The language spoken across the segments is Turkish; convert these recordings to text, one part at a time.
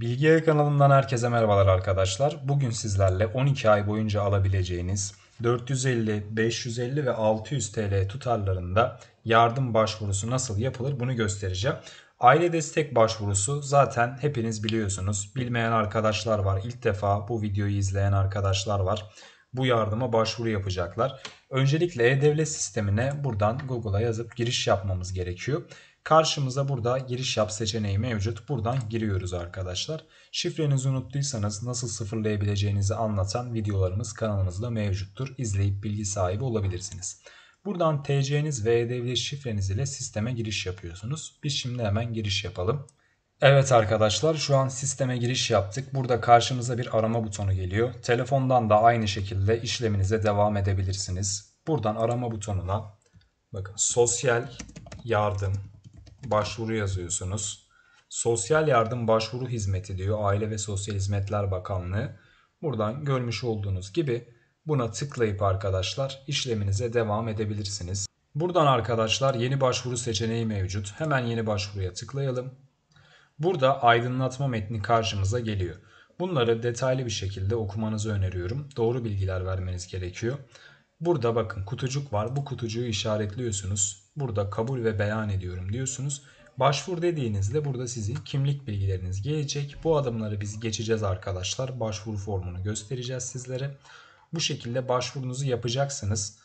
Bilgi Yayı kanalından herkese merhabalar arkadaşlar. Bugün sizlerle 12 ay boyunca alabileceğiniz 450, 550 ve 600 TL tutarlarında yardım başvurusu nasıl yapılır bunu göstereceğim. Aile destek başvurusu zaten hepiniz biliyorsunuz. Bilmeyen arkadaşlar var. İlk defa bu videoyu izleyen arkadaşlar var. Bu yardıma başvuru yapacaklar. Öncelikle e-devlet sistemine buradan Google'a yazıp giriş yapmamız gerekiyor. Karşımıza burada giriş yap seçeneği mevcut. Buradan giriyoruz arkadaşlar. Şifrenizi unuttuysanız nasıl sıfırlayabileceğinizi anlatan videolarımız kanalımızda mevcuttur. İzleyip bilgi sahibi olabilirsiniz. Buradan TC'niz ve devlet şifreniz ile sisteme giriş yapıyorsunuz. Biz şimdi hemen giriş yapalım. Evet arkadaşlar şu an sisteme giriş yaptık. Burada karşımıza bir arama butonu geliyor. Telefondan da aynı şekilde işleminize devam edebilirsiniz. Buradan arama butonuna bakın sosyal yardım başvuru yazıyorsunuz. Sosyal yardım başvuru hizmeti diyor Aile ve Sosyal Hizmetler Bakanlığı. Buradan görmüş olduğunuz gibi buna tıklayıp arkadaşlar işleminize devam edebilirsiniz. Buradan arkadaşlar yeni başvuru seçeneği mevcut. Hemen yeni başvuruya tıklayalım. Burada aydınlatma metni karşımıza geliyor. Bunları detaylı bir şekilde okumanızı öneriyorum. Doğru bilgiler vermeniz gerekiyor. Burada bakın kutucuk var. Bu kutucuğu işaretliyorsunuz. Burada kabul ve beyan ediyorum diyorsunuz. Başvur dediğinizde burada sizin kimlik bilgileriniz gelecek. Bu adımları biz geçeceğiz arkadaşlar. Başvuru formunu göstereceğiz sizlere. Bu şekilde başvurunuzu yapacaksınız.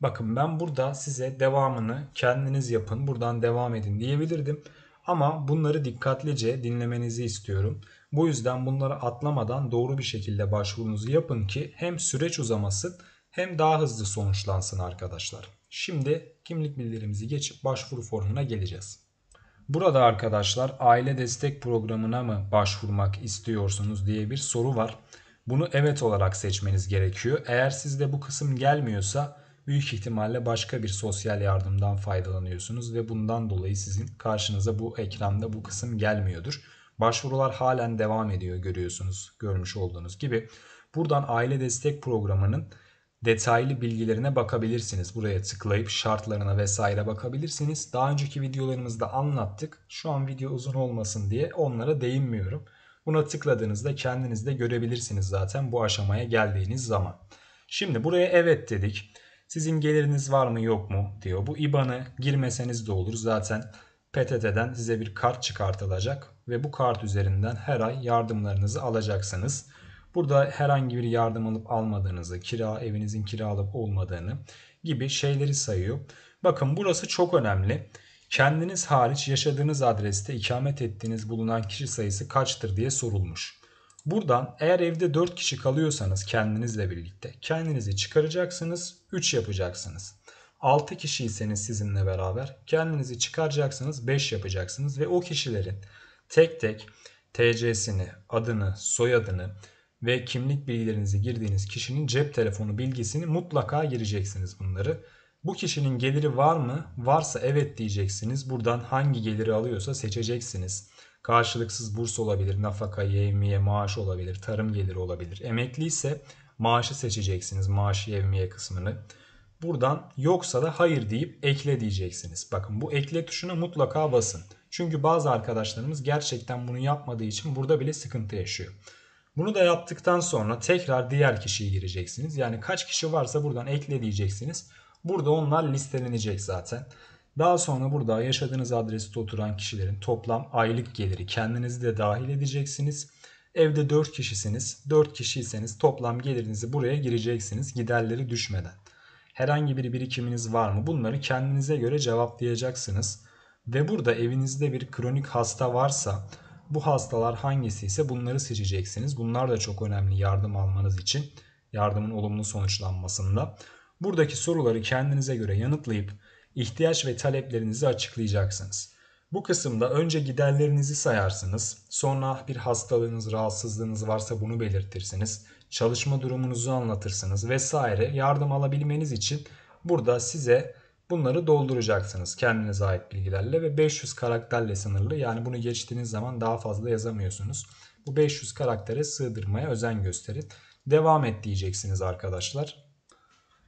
Bakın ben burada size devamını kendiniz yapın buradan devam edin diyebilirdim. Ama bunları dikkatlice dinlemenizi istiyorum. Bu yüzden bunları atlamadan doğru bir şekilde başvurunuzu yapın ki hem süreç uzamasın hem daha hızlı sonuçlansın arkadaşlar. Şimdi kimlik bilgilerimizi geçip başvuru formuna geleceğiz. Burada arkadaşlar aile destek programına mı başvurmak istiyorsunuz diye bir soru var. Bunu evet olarak seçmeniz gerekiyor. Eğer sizde bu kısım gelmiyorsa büyük ihtimalle başka bir sosyal yardımdan faydalanıyorsunuz ve bundan dolayı sizin karşınıza bu ekranda bu kısım gelmiyordur. Başvurular halen devam ediyor görüyorsunuz görmüş olduğunuz gibi. Buradan aile destek programının detaylı bilgilerine bakabilirsiniz. Buraya tıklayıp şartlarına vesaire bakabilirsiniz. Daha önceki videolarımızda anlattık. Şu an video uzun olmasın diye onlara değinmiyorum. Buna tıkladığınızda kendiniz de görebilirsiniz zaten bu aşamaya geldiğiniz zaman. Şimdi buraya evet dedik. Sizin geliriniz var mı yok mu diyor. Bu IBAN'ı girmeseniz de olur. Zaten PTT'den size bir kart çıkartılacak ve bu kart üzerinden her ay yardımlarınızı alacaksınız. Burada herhangi bir yardım alıp almadığınızı, kira evinizin kiralıp olmadığını gibi şeyleri sayıyor. Bakın burası çok önemli. Kendiniz hariç yaşadığınız adreste ikamet ettiğiniz bulunan kişi sayısı kaçtır diye sorulmuş. Buradan eğer evde 4 kişi kalıyorsanız kendinizle birlikte kendinizi çıkaracaksınız 3 yapacaksınız. 6 kişiyseniz sizinle beraber kendinizi çıkaracaksınız 5 yapacaksınız ve o kişilerin tek tek TC'sini, adını, soyadını, ve kimlik bilgilerinizi girdiğiniz kişinin cep telefonu bilgisini mutlaka gireceksiniz bunları. Bu kişinin geliri var mı? Varsa evet diyeceksiniz. Buradan hangi geliri alıyorsa seçeceksiniz. Karşılıksız burs olabilir, nafaka, yevmiye, maaş olabilir, tarım geliri olabilir. Emekli ise maaşı seçeceksiniz, maaşı yevmiye kısmını. Buradan yoksa da hayır deyip ekle diyeceksiniz. Bakın bu ekle tuşuna mutlaka basın. Çünkü bazı arkadaşlarımız gerçekten bunu yapmadığı için burada bile sıkıntı yaşıyor. Bunu da yaptıktan sonra tekrar diğer kişiyi gireceksiniz. Yani kaç kişi varsa buradan ekle diyeceksiniz. Burada onlar listelenecek zaten. Daha sonra burada yaşadığınız adreste oturan kişilerin toplam aylık geliri kendinizi de dahil edeceksiniz. Evde 4 kişisiniz. 4 kişiyseniz toplam gelirinizi buraya gireceksiniz giderleri düşmeden. Herhangi bir birikiminiz var mı? Bunları kendinize göre cevaplayacaksınız. Ve burada evinizde bir kronik hasta varsa bu hastalar hangisi ise bunları seçeceksiniz. Bunlar da çok önemli yardım almanız için yardımın olumlu sonuçlanmasında. Buradaki soruları kendinize göre yanıtlayıp ihtiyaç ve taleplerinizi açıklayacaksınız. Bu kısımda önce giderlerinizi sayarsınız. Sonra bir hastalığınız, rahatsızlığınız varsa bunu belirtirsiniz. Çalışma durumunuzu anlatırsınız vesaire. Yardım alabilmeniz için burada size Bunları dolduracaksınız kendinize ait bilgilerle ve 500 karakterle sınırlı. Yani bunu geçtiğiniz zaman daha fazla yazamıyorsunuz. Bu 500 karaktere sığdırmaya özen gösterin. Devam et diyeceksiniz arkadaşlar.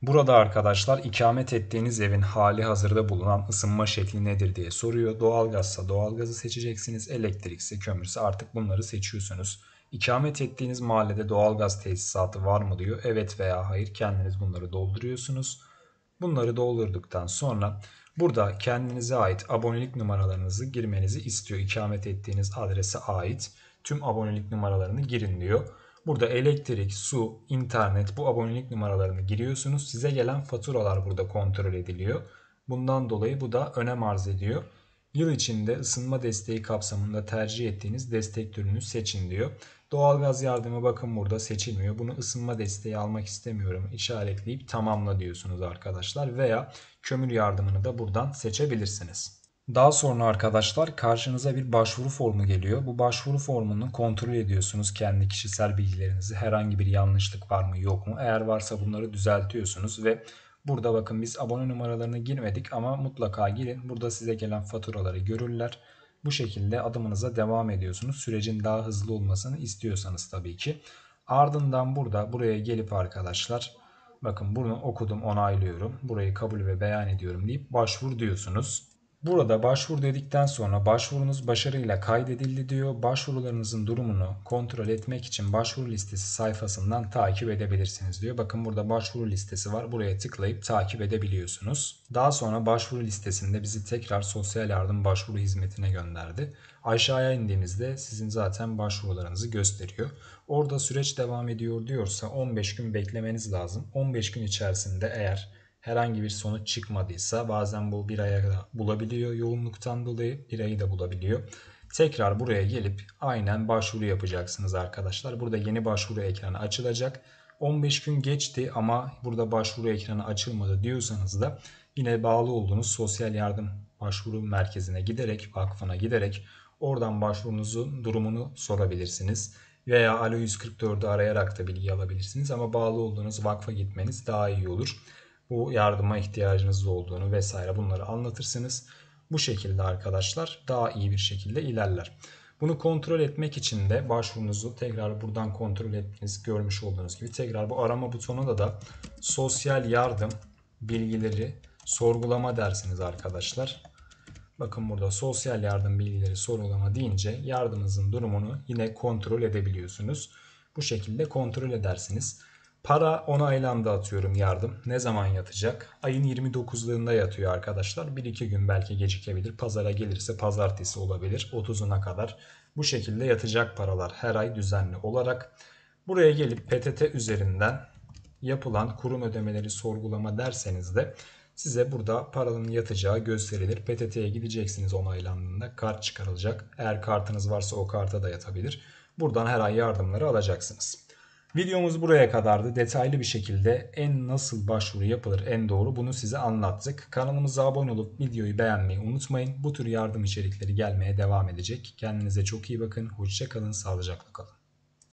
Burada arkadaşlar ikamet ettiğiniz evin hali hazırda bulunan ısınma şekli nedir diye soruyor. Doğalgazsa doğalgazı seçeceksiniz. Elektrikse kömürse artık bunları seçiyorsunuz. İkamet ettiğiniz mahallede doğalgaz tesisatı var mı diyor. Evet veya hayır kendiniz bunları dolduruyorsunuz. Bunları doldurduktan sonra burada kendinize ait abonelik numaralarınızı girmenizi istiyor. İkamet ettiğiniz adrese ait tüm abonelik numaralarını girin diyor. Burada elektrik, su, internet bu abonelik numaralarını giriyorsunuz. Size gelen faturalar burada kontrol ediliyor. Bundan dolayı bu da önem arz ediyor. Yıl içinde ısınma desteği kapsamında tercih ettiğiniz destek türünü seçin diyor. Doğalgaz yardımı bakın burada seçilmiyor. Bunu ısınma desteği almak istemiyorum işaretleyip tamamla diyorsunuz arkadaşlar. Veya kömür yardımını da buradan seçebilirsiniz. Daha sonra arkadaşlar karşınıza bir başvuru formu geliyor. Bu başvuru formunu kontrol ediyorsunuz kendi kişisel bilgilerinizi. Herhangi bir yanlışlık var mı yok mu? Eğer varsa bunları düzeltiyorsunuz ve burada bakın biz abone numaralarını girmedik ama mutlaka girin. Burada size gelen faturaları görürler. Bu şekilde adımınıza devam ediyorsunuz. Sürecin daha hızlı olmasını istiyorsanız tabii ki. Ardından burada buraya gelip arkadaşlar bakın bunu okudum onaylıyorum. Burayı kabul ve beyan ediyorum deyip başvur diyorsunuz. Burada başvur dedikten sonra başvurunuz başarıyla kaydedildi diyor. Başvurularınızın durumunu kontrol etmek için başvuru listesi sayfasından takip edebilirsiniz diyor. Bakın burada başvuru listesi var. Buraya tıklayıp takip edebiliyorsunuz. Daha sonra başvuru listesinde bizi tekrar sosyal yardım başvuru hizmetine gönderdi. Aşağıya indiğimizde sizin zaten başvurularınızı gösteriyor. Orada süreç devam ediyor diyorsa 15 gün beklemeniz lazım. 15 gün içerisinde eğer herhangi bir sonuç çıkmadıysa bazen bu bir aya da bulabiliyor yoğunluktan dolayı bir ayı da bulabiliyor. Tekrar buraya gelip aynen başvuru yapacaksınız arkadaşlar. Burada yeni başvuru ekranı açılacak. 15 gün geçti ama burada başvuru ekranı açılmadı diyorsanız da yine bağlı olduğunuz sosyal yardım başvuru merkezine giderek, vakfına giderek oradan başvurunuzun durumunu sorabilirsiniz. Veya Alo 144'ü arayarak da bilgi alabilirsiniz ama bağlı olduğunuz vakfa gitmeniz daha iyi olur bu yardıma ihtiyacınız olduğunu vesaire bunları anlatırsınız. Bu şekilde arkadaşlar daha iyi bir şekilde ilerler. Bunu kontrol etmek için de başvurunuzu tekrar buradan kontrol ettiğiniz görmüş olduğunuz gibi tekrar bu arama butonuna da sosyal yardım bilgileri sorgulama dersiniz arkadaşlar. Bakın burada sosyal yardım bilgileri sorgulama deyince yardımınızın durumunu yine kontrol edebiliyorsunuz. Bu şekilde kontrol edersiniz. Para onaylandı atıyorum yardım. Ne zaman yatacak? Ayın 29'larında yatıyor arkadaşlar. 1-2 gün belki gecikebilir. Pazara gelirse pazartesi olabilir. 30'una kadar bu şekilde yatacak paralar her ay düzenli olarak. Buraya gelip PTT üzerinden yapılan kurum ödemeleri sorgulama derseniz de size burada paranın yatacağı gösterilir. PTT'ye gideceksiniz onaylandığında kart çıkarılacak. Eğer kartınız varsa o karta da yatabilir. Buradan her ay yardımları alacaksınız. Videomuz buraya kadardı. Detaylı bir şekilde en nasıl başvuru yapılır en doğru bunu size anlattık. Kanalımıza abone olup videoyu beğenmeyi unutmayın. Bu tür yardım içerikleri gelmeye devam edecek. Kendinize çok iyi bakın. Hoşça kalın. Sağlıcakla kalın.